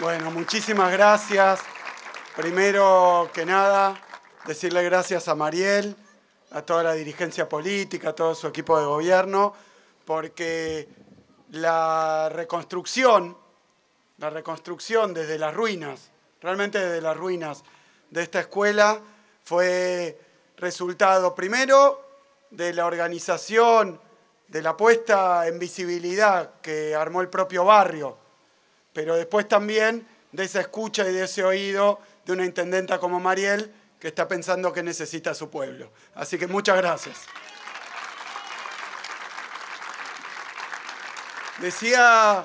Bueno, muchísimas gracias. Primero que nada, decirle gracias a Mariel, a toda la dirigencia política, a todo su equipo de gobierno, porque la reconstrucción, la reconstrucción desde las ruinas, realmente desde las ruinas de esta escuela, fue resultado primero de la organización, de la puesta en visibilidad que armó el propio barrio pero después también de esa escucha y de ese oído de una intendenta como Mariel, que está pensando que necesita a su pueblo. Así que muchas gracias. Decía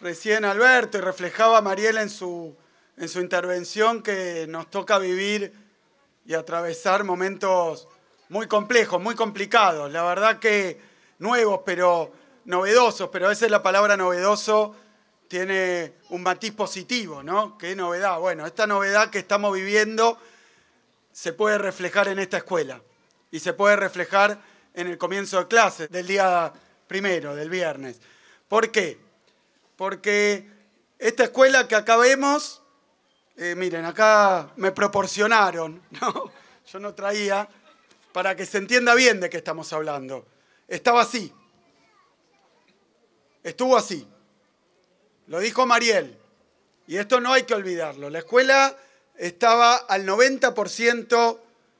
recién Alberto y reflejaba Mariel en su, intervención que nos toca vivir y atravesar momentos muy complejos, muy complicados, la verdad que nuevos, pero novedosos, pero esa es la palabra novedoso tiene un matiz positivo, ¿no? Qué novedad. Bueno, esta novedad que estamos viviendo se puede reflejar en esta escuela y se puede reflejar en el comienzo de clase del día primero, del viernes. ¿Por qué? Porque esta escuela que acá vemos, eh, miren, acá me proporcionaron, ¿no? Yo no traía, para que se entienda bien de qué estamos hablando. Estaba así. Estuvo así. Lo dijo Mariel. Y esto no hay que olvidarlo. La escuela estaba al 90%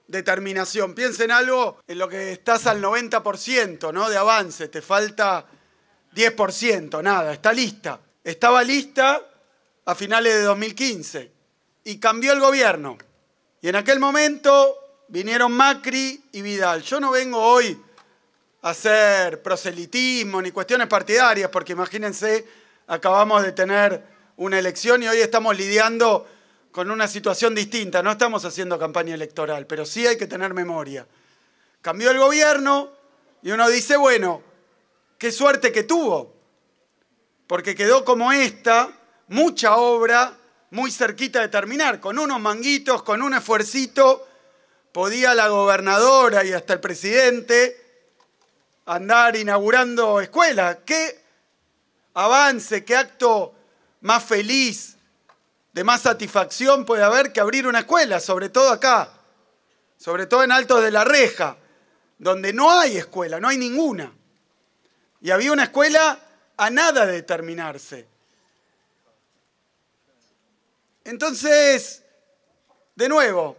de terminación. Piensen algo en lo que estás al 90% ¿no? de avance. Te falta 10%, nada. Está lista. Estaba lista a finales de 2015. Y cambió el gobierno. Y en aquel momento vinieron Macri y Vidal. Yo no vengo hoy a hacer proselitismo ni cuestiones partidarias, porque imagínense acabamos de tener una elección y hoy estamos lidiando con una situación distinta. No estamos haciendo campaña electoral, pero sí hay que tener memoria. Cambió el gobierno y uno dice, bueno, qué suerte que tuvo, porque quedó como esta, mucha obra, muy cerquita de terminar, con unos manguitos, con un esfuercito, podía la gobernadora y hasta el presidente andar inaugurando escuelas, Qué avance, qué acto más feliz, de más satisfacción puede haber que abrir una escuela, sobre todo acá, sobre todo en Alto de la Reja, donde no hay escuela, no hay ninguna. Y había una escuela a nada de terminarse. Entonces, de nuevo,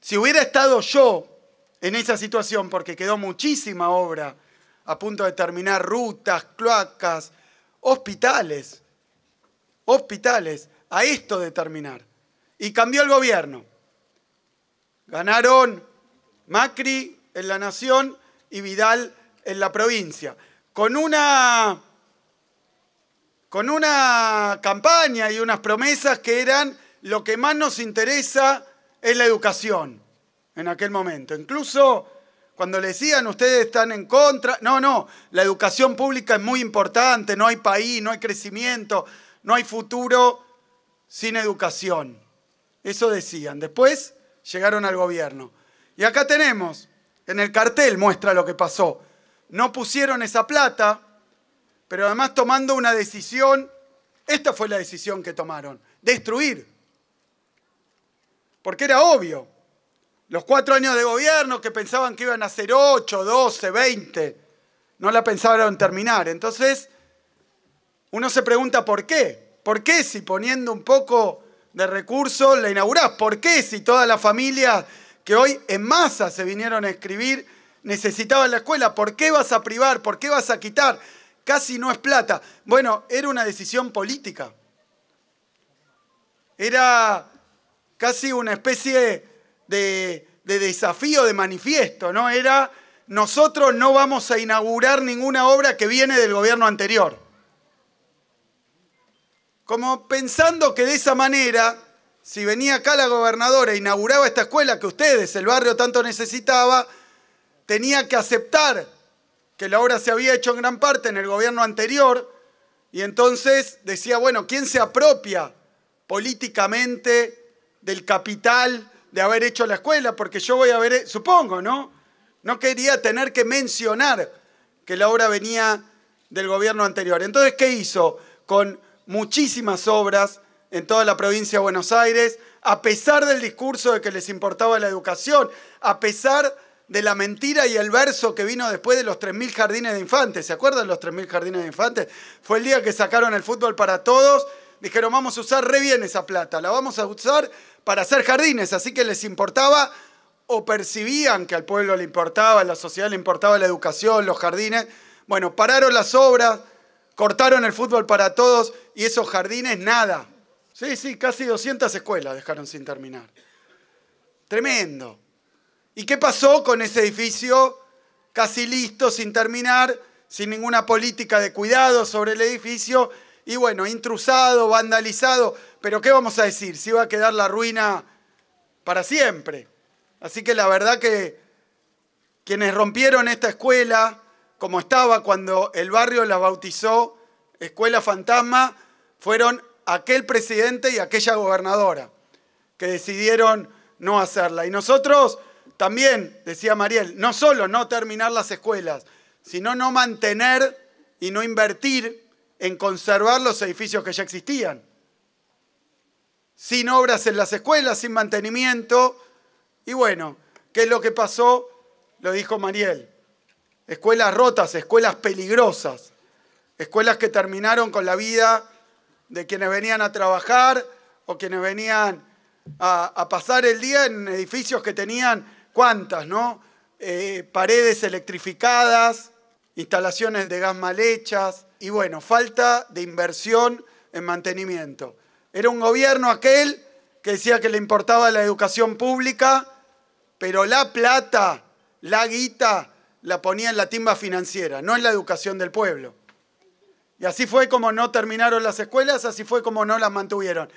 si hubiera estado yo en esa situación, porque quedó muchísima obra a punto de terminar, rutas, cloacas, hospitales, hospitales, a esto de terminar. Y cambió el gobierno. Ganaron Macri en la nación y Vidal en la provincia. Con una, con una campaña y unas promesas que eran lo que más nos interesa es la educación en aquel momento. Incluso cuando le decían ustedes están en contra, no, no, la educación pública es muy importante, no hay país, no hay crecimiento, no hay futuro sin educación. Eso decían. Después llegaron al gobierno. Y acá tenemos, en el cartel muestra lo que pasó. No pusieron esa plata, pero además tomando una decisión, esta fue la decisión que tomaron, destruir. Porque era obvio, los cuatro años de gobierno que pensaban que iban a ser ocho, doce, veinte, no la pensaron terminar. Entonces, uno se pregunta por qué. ¿Por qué si poniendo un poco de recursos la inaugurás? ¿Por qué si toda la familia que hoy en masa se vinieron a escribir necesitaban la escuela? ¿Por qué vas a privar? ¿Por qué vas a quitar? Casi no es plata. Bueno, era una decisión política. Era casi una especie de, desafío, de manifiesto, ¿no? Era, nosotros no vamos a inaugurar ninguna obra que viene del gobierno anterior. Como pensando que de esa manera, si venía acá la gobernadora e inauguraba esta escuela que ustedes, el barrio, tanto necesitaba, tenía que aceptar que la obra se había hecho en gran parte en el gobierno anterior, y entonces decía, bueno, ¿quién se apropia políticamente del capital de haber hecho la escuela, porque yo voy a ver, supongo, ¿no? No quería tener que mencionar que la obra venía del gobierno anterior. Entonces, ¿qué hizo? Con muchísimas obras en toda la provincia de Buenos Aires, a pesar del discurso de que les importaba la educación, a pesar de la mentira y el verso que vino después de los 3.000 jardines de infantes. ¿Se acuerdan los 3.000 jardines de infantes? Fue el día que sacaron el fútbol para todos dijeron, vamos a usar re bien esa plata, la vamos a usar para hacer jardines, así que les importaba o percibían que al pueblo le importaba, a la sociedad le importaba la educación, los jardines. Bueno, pararon las obras, cortaron el fútbol para todos y esos jardines nada. Sí, sí, casi 200 escuelas dejaron sin terminar. Tremendo. ¿Y qué pasó con ese edificio casi listo, sin terminar, sin ninguna política de cuidado sobre el edificio? y bueno, intrusado, vandalizado, pero ¿qué vamos a decir? Si va a quedar la ruina para siempre. Así que la verdad que quienes rompieron esta escuela, como estaba cuando el barrio la bautizó Escuela Fantasma, fueron aquel presidente y aquella gobernadora que decidieron no hacerla. Y nosotros también, decía Mariel, no solo no terminar las escuelas, sino no mantener y no invertir en conservar los edificios que ya existían. Sin obras en las escuelas, sin mantenimiento. Y bueno, ¿qué es lo que pasó? Lo dijo Mariel. Escuelas rotas, escuelas peligrosas, escuelas que terminaron con la vida de quienes venían a trabajar o quienes venían a, pasar el día en edificios que tenían, ¿cuántas, no? Eh, paredes electrificadas, instalaciones de gas mal hechas, y bueno, falta de inversión en mantenimiento. Era un gobierno aquel que decía que le importaba la educación pública, pero la plata, la guita, la ponía en la timba financiera, no en la educación del pueblo. Y así fue como no terminaron las escuelas, así fue como no las mantuvieron.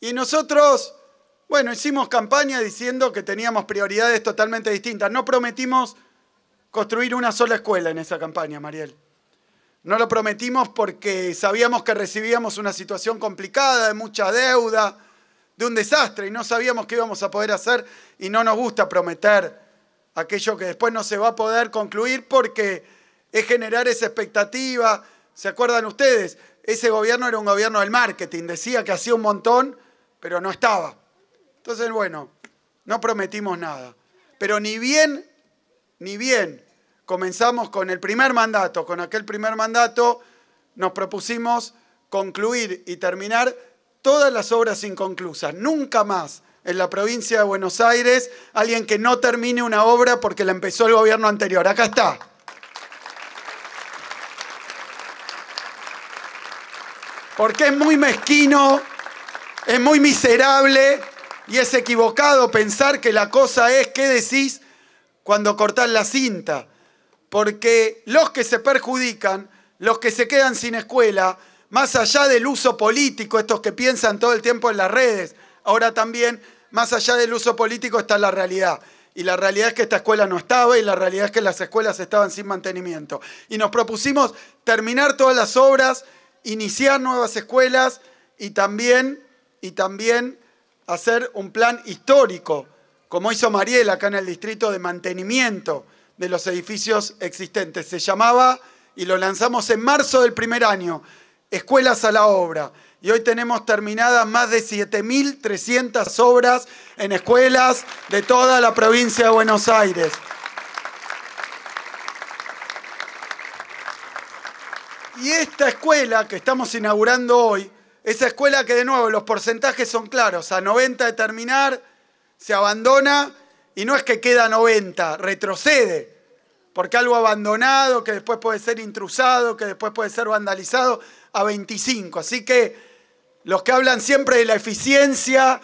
Y nosotros, bueno, hicimos campaña diciendo que teníamos prioridades totalmente distintas. No prometimos construir una sola escuela en esa campaña, Mariel. No lo prometimos porque sabíamos que recibíamos una situación complicada, de mucha deuda, de un desastre y no sabíamos qué íbamos a poder hacer y no nos gusta prometer aquello que después no se va a poder concluir porque es generar esa expectativa. ¿Se acuerdan ustedes? Ese gobierno era un gobierno del marketing, decía que hacía un montón, pero no estaba. Entonces, bueno, no prometimos nada. Pero ni bien, ni bien comenzamos con el primer mandato, con aquel primer mandato nos propusimos concluir y terminar todas las obras inconclusas. Nunca más en la provincia de Buenos Aires alguien que no termine una obra porque la empezó el gobierno anterior. Acá está. Porque es muy mezquino, es muy miserable y es equivocado pensar que la cosa es qué decís cuando cortás la cinta porque los que se perjudican, los que se quedan sin escuela, más allá del uso político, estos que piensan todo el tiempo en las redes, ahora también, más allá del uso político está la realidad. Y la realidad es que esta escuela no estaba y la realidad es que las escuelas estaban sin mantenimiento. Y nos propusimos terminar todas las obras, iniciar nuevas escuelas y también, y también hacer un plan histórico, como hizo Mariel acá en el distrito de mantenimiento de los edificios existentes. Se llamaba, y lo lanzamos en marzo del primer año, Escuelas a la Obra. Y hoy tenemos terminadas más de 7.300 obras en escuelas de toda la provincia de Buenos Aires. Y esta escuela que estamos inaugurando hoy, esa escuela que de nuevo los porcentajes son claros, a 90 de terminar, se abandona y no es que queda 90, retrocede. Porque algo abandonado, que después puede ser intrusado, que después puede ser vandalizado, a 25. Así que los que hablan siempre de la eficiencia,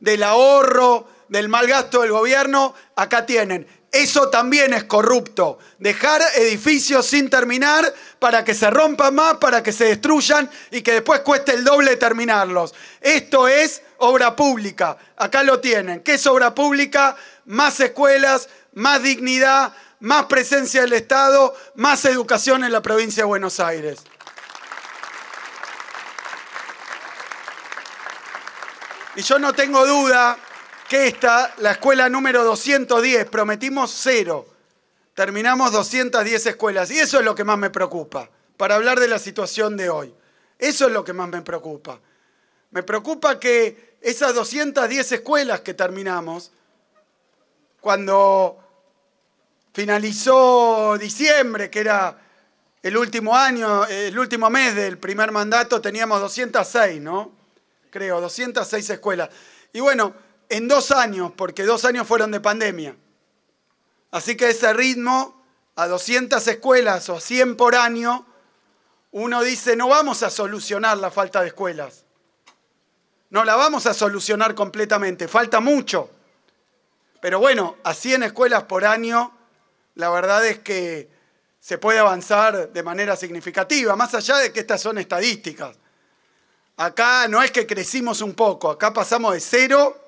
del ahorro, del mal gasto del gobierno, acá tienen. Eso también es corrupto. Dejar edificios sin terminar para que se rompan más, para que se destruyan y que después cueste el doble terminarlos. Esto es obra pública. Acá lo tienen. ¿Qué es obra pública? más escuelas, más dignidad, más presencia del Estado, más educación en la provincia de Buenos Aires. Y yo no tengo duda que esta, la escuela número 210, prometimos cero. Terminamos 210 escuelas. Y eso es lo que más me preocupa, para hablar de la situación de hoy. Eso es lo que más me preocupa. Me preocupa que esas 210 escuelas que terminamos cuando finalizó diciembre, que era el último año, el último mes del primer mandato, teníamos 206, ¿no? Creo, 206 escuelas. Y bueno, en dos años, porque dos años fueron de pandemia. Así que ese ritmo, a 200 escuelas o 100 por año, uno dice, no vamos a solucionar la falta de escuelas. No la vamos a solucionar completamente, falta mucho. Pero bueno, a 100 escuelas por año, la verdad es que se puede avanzar de manera significativa, más allá de que estas son estadísticas. Acá no es que crecimos un poco, acá pasamos de cero,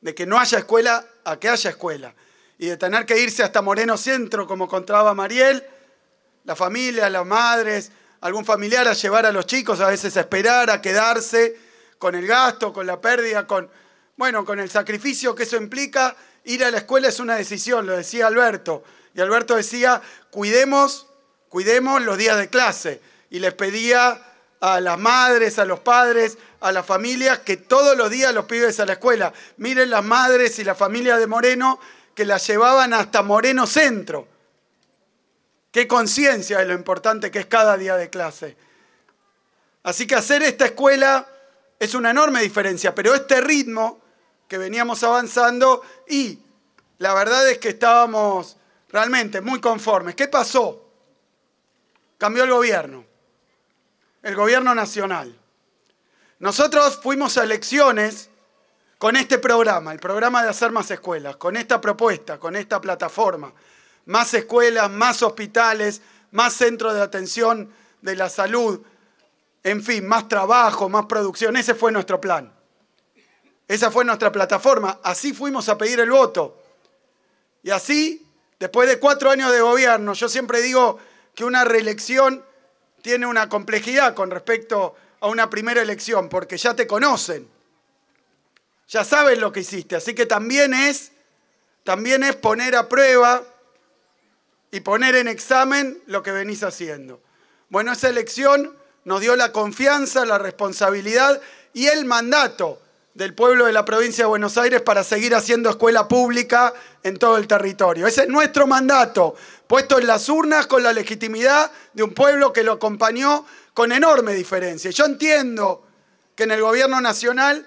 de que no haya escuela, a que haya escuela. Y de tener que irse hasta Moreno Centro, como contaba Mariel, la familia, las madres, algún familiar a llevar a los chicos, a veces a esperar, a quedarse con el gasto, con la pérdida, con bueno, con el sacrificio que eso implica, ir a la escuela es una decisión, lo decía Alberto. Y Alberto decía, cuidemos, cuidemos los días de clase. Y les pedía a las madres, a los padres, a las familias, que todos los días los pibes a la escuela. Miren las madres y la familia de Moreno que la llevaban hasta Moreno Centro. Qué conciencia de lo importante que es cada día de clase. Así que hacer esta escuela es una enorme diferencia, pero este ritmo que veníamos avanzando y la verdad es que estábamos realmente muy conformes. ¿Qué pasó? Cambió el gobierno, el gobierno nacional. Nosotros fuimos a elecciones con este programa, el programa de hacer más escuelas, con esta propuesta, con esta plataforma. Más escuelas, más hospitales, más centros de atención de la salud, en fin, más trabajo, más producción. Ese fue nuestro plan. Esa fue nuestra plataforma. Así fuimos a pedir el voto. Y así, después de cuatro años de gobierno, yo siempre digo que una reelección tiene una complejidad con respecto a una primera elección, porque ya te conocen, ya saben lo que hiciste, así que también es, también es poner a prueba y poner en examen lo que venís haciendo. Bueno, esa elección nos dio la confianza, la responsabilidad y el mandato del pueblo de la provincia de Buenos Aires para seguir haciendo escuela pública en todo el territorio. Ese es nuestro mandato, puesto en las urnas con la legitimidad de un pueblo que lo acompañó con enorme diferencia. Yo entiendo que en el gobierno nacional,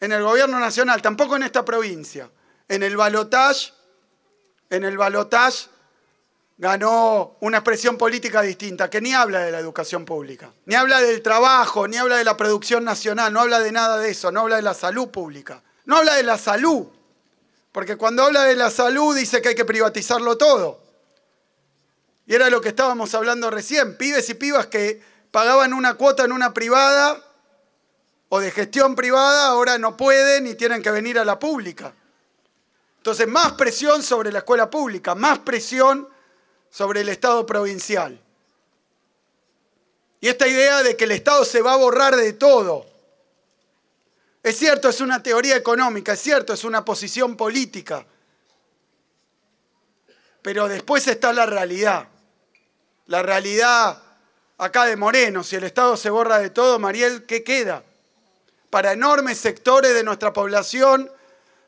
en el gobierno nacional, tampoco en esta provincia, en el balotaje, en el balotaje ganó una expresión política distinta, que ni habla de la educación pública, ni habla del trabajo, ni habla de la producción nacional, no habla de nada de eso, no habla de la salud pública, no habla de la salud, porque cuando habla de la salud dice que hay que privatizarlo todo. Y era lo que estábamos hablando recién, pibes y pibas que pagaban una cuota en una privada o de gestión privada, ahora no pueden y tienen que venir a la pública. Entonces, más presión sobre la escuela pública, más presión sobre el Estado provincial. Y esta idea de que el Estado se va a borrar de todo. Es cierto, es una teoría económica, es cierto, es una posición política. Pero después está la realidad. La realidad acá de Moreno, si el Estado se borra de todo, Mariel, ¿qué queda? Para enormes sectores de nuestra población,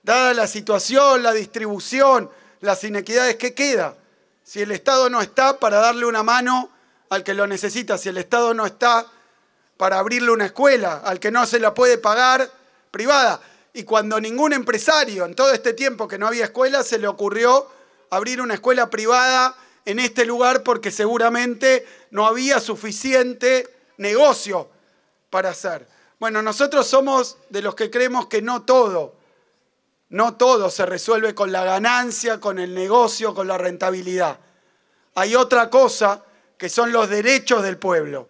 dada la situación, la distribución, las inequidades, ¿qué queda? Si el Estado no está para darle una mano al que lo necesita, si el Estado no está para abrirle una escuela al que no se la puede pagar privada. Y cuando ningún empresario en todo este tiempo que no había escuela se le ocurrió abrir una escuela privada en este lugar porque seguramente no había suficiente negocio para hacer. Bueno, nosotros somos de los que creemos que no todo no todo se resuelve con la ganancia, con el negocio, con la rentabilidad. Hay otra cosa que son los derechos del pueblo.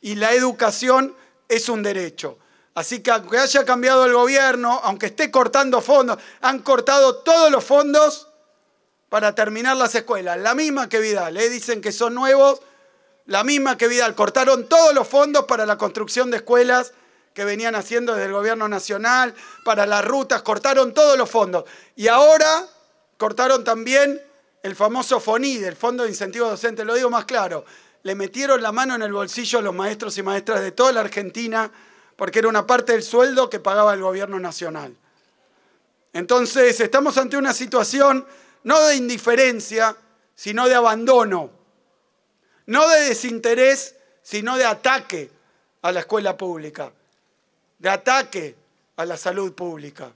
Y la educación es un derecho. Así que aunque haya cambiado el gobierno, aunque esté cortando fondos, han cortado todos los fondos para terminar las escuelas. La misma que Vidal, le ¿eh? dicen que son nuevos, la misma que Vidal. Cortaron todos los fondos para la construcción de escuelas que venían haciendo desde el gobierno nacional para las rutas, cortaron todos los fondos. Y ahora cortaron también el famoso foni el Fondo de Incentivos Docente, lo digo más claro, le metieron la mano en el bolsillo a los maestros y maestras de toda la Argentina porque era una parte del sueldo que pagaba el gobierno nacional. Entonces, estamos ante una situación no de indiferencia, sino de abandono, no de desinterés, sino de ataque a la escuela pública de ataque a la salud pública.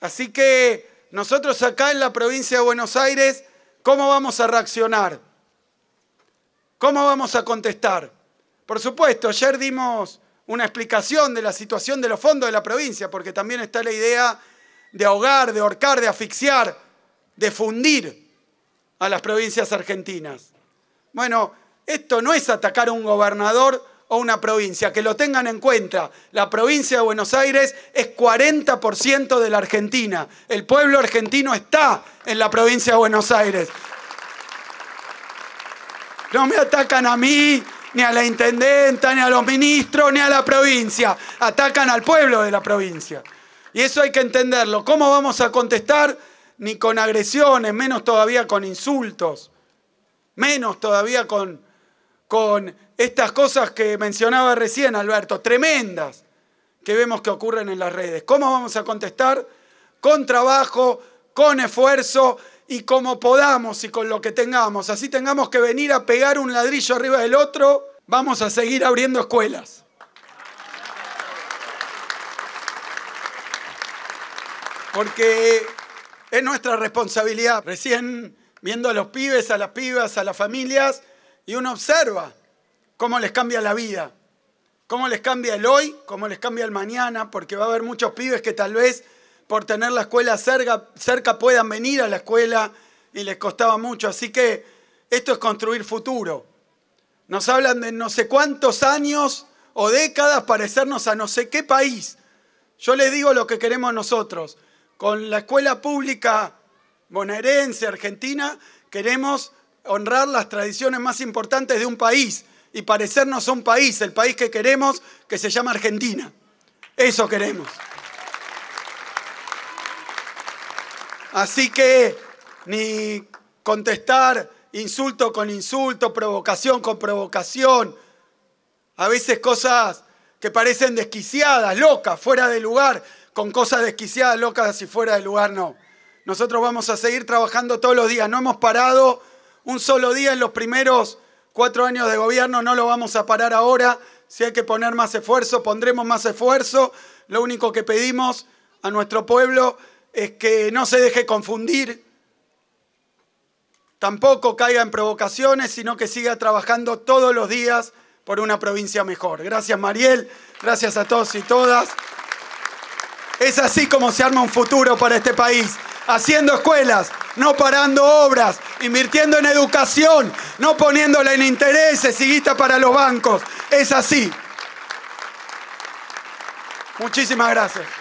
Así que nosotros acá en la provincia de Buenos Aires, ¿cómo vamos a reaccionar? ¿Cómo vamos a contestar? Por supuesto, ayer dimos una explicación de la situación de los fondos de la provincia, porque también está la idea de ahogar, de ahorcar, de asfixiar, de fundir a las provincias argentinas. Bueno, esto no es atacar a un gobernador o una provincia. Que lo tengan en cuenta, la provincia de Buenos Aires es 40% de la Argentina. El pueblo argentino está en la provincia de Buenos Aires. No me atacan a mí, ni a la intendenta, ni a los ministros, ni a la provincia. Atacan al pueblo de la provincia. Y eso hay que entenderlo. ¿Cómo vamos a contestar? Ni con agresiones, menos todavía con insultos, menos todavía con, con estas cosas que mencionaba recién Alberto, tremendas, que vemos que ocurren en las redes. ¿Cómo vamos a contestar? Con trabajo, con esfuerzo y como podamos y con lo que tengamos. Así tengamos que venir a pegar un ladrillo arriba del otro, vamos a seguir abriendo escuelas. Porque es nuestra responsabilidad. Recién viendo a los pibes, a las pibas, a las familias, y uno observa cómo les cambia la vida, cómo les cambia el hoy, cómo les cambia el mañana, porque va a haber muchos pibes que tal vez por tener la escuela cerca, puedan venir a la escuela y les costaba mucho. Así que esto es construir futuro. Nos hablan de no sé cuántos años o décadas parecernos a no sé qué país. Yo les digo lo que queremos nosotros. Con la escuela pública bonaerense, argentina, queremos honrar las tradiciones más importantes de un país y parecernos a un país, el país que queremos, que se llama Argentina. Eso queremos. Así que ni contestar insulto con insulto, provocación con provocación, a veces cosas que parecen desquiciadas, locas, fuera de lugar, con cosas desquiciadas, locas y fuera de lugar, no. Nosotros vamos a seguir trabajando todos los días, no hemos parado un solo día en los primeros Cuatro años de gobierno no lo vamos a parar ahora. Si hay que poner más esfuerzo, pondremos más esfuerzo. Lo único que pedimos a nuestro pueblo es que no se deje confundir, tampoco caiga en provocaciones, sino que siga trabajando todos los días por una provincia mejor. Gracias Mariel, gracias a todos y todas. Es así como se arma un futuro para este país haciendo escuelas, no parando obras, invirtiendo en educación, no poniéndola en intereses y para los bancos. Es así. Muchísimas gracias.